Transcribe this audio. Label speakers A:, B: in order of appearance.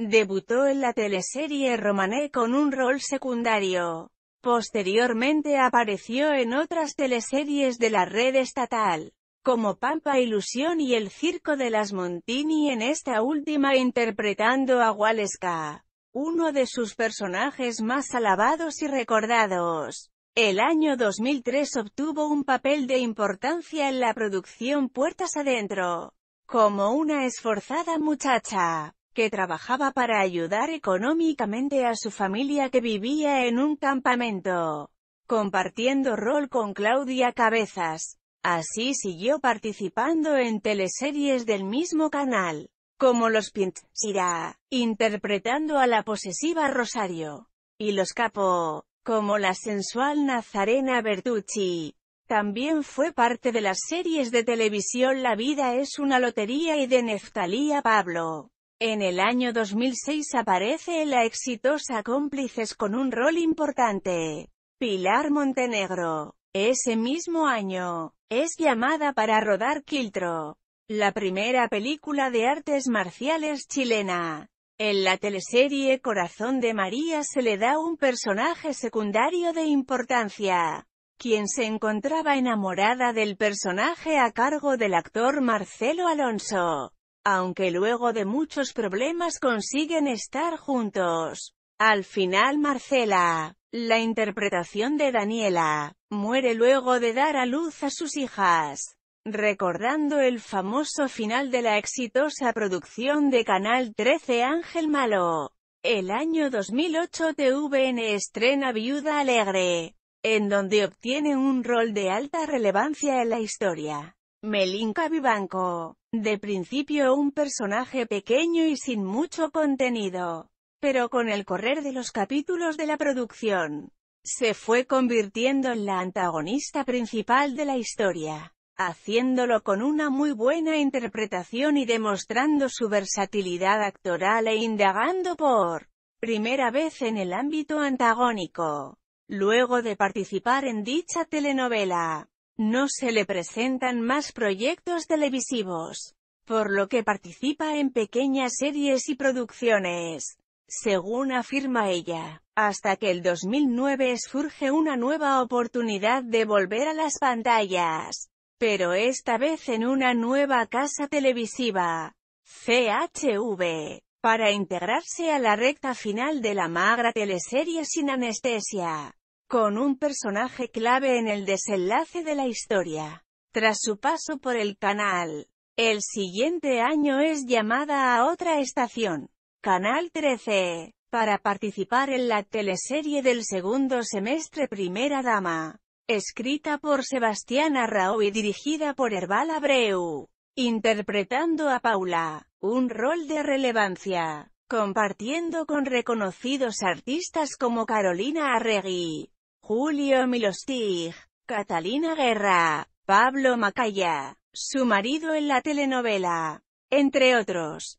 A: Debutó en la teleserie Romané con un rol secundario. Posteriormente apareció en otras teleseries de la red estatal, como Pampa Ilusión y El Circo de las Montini en esta última interpretando a Waleska, uno de sus personajes más alabados y recordados. El año 2003 obtuvo un papel de importancia en la producción Puertas Adentro, como una esforzada muchacha que trabajaba para ayudar económicamente a su familia que vivía en un campamento, compartiendo rol con Claudia Cabezas. Así siguió participando en teleseries del mismo canal, como Los Pinchira, interpretando a la posesiva Rosario, y Los Capo, como la sensual Nazarena Bertucci. También fue parte de las series de televisión La vida es una lotería y de Neftalía Pablo. En el año 2006 aparece en la exitosa Cómplices con un rol importante. Pilar Montenegro. Ese mismo año, es llamada para rodar Quiltro, la primera película de artes marciales chilena. En la teleserie Corazón de María se le da un personaje secundario de importancia, quien se encontraba enamorada del personaje a cargo del actor Marcelo Alonso aunque luego de muchos problemas consiguen estar juntos. Al final Marcela, la interpretación de Daniela, muere luego de dar a luz a sus hijas. Recordando el famoso final de la exitosa producción de Canal 13 Ángel Malo. El año 2008 TVN estrena Viuda Alegre, en donde obtiene un rol de alta relevancia en la historia. Melinka Vivanco. De principio un personaje pequeño y sin mucho contenido. Pero con el correr de los capítulos de la producción, se fue convirtiendo en la antagonista principal de la historia, haciéndolo con una muy buena interpretación y demostrando su versatilidad actoral e indagando por primera vez en el ámbito antagónico, luego de participar en dicha telenovela. No se le presentan más proyectos televisivos, por lo que participa en pequeñas series y producciones, según afirma ella, hasta que el 2009 surge una nueva oportunidad de volver a las pantallas, pero esta vez en una nueva casa televisiva, CHV, para integrarse a la recta final de la magra teleserie sin anestesia con un personaje clave en el desenlace de la historia. Tras su paso por el canal, el siguiente año es llamada a otra estación, Canal 13, para participar en la teleserie del segundo semestre Primera Dama, escrita por Sebastián Arrao y dirigida por Herbal Abreu, interpretando a Paula, un rol de relevancia, compartiendo con reconocidos artistas como Carolina Arregui, Julio Milostig, Catalina Guerra, Pablo Macaya, su marido en la telenovela, entre otros.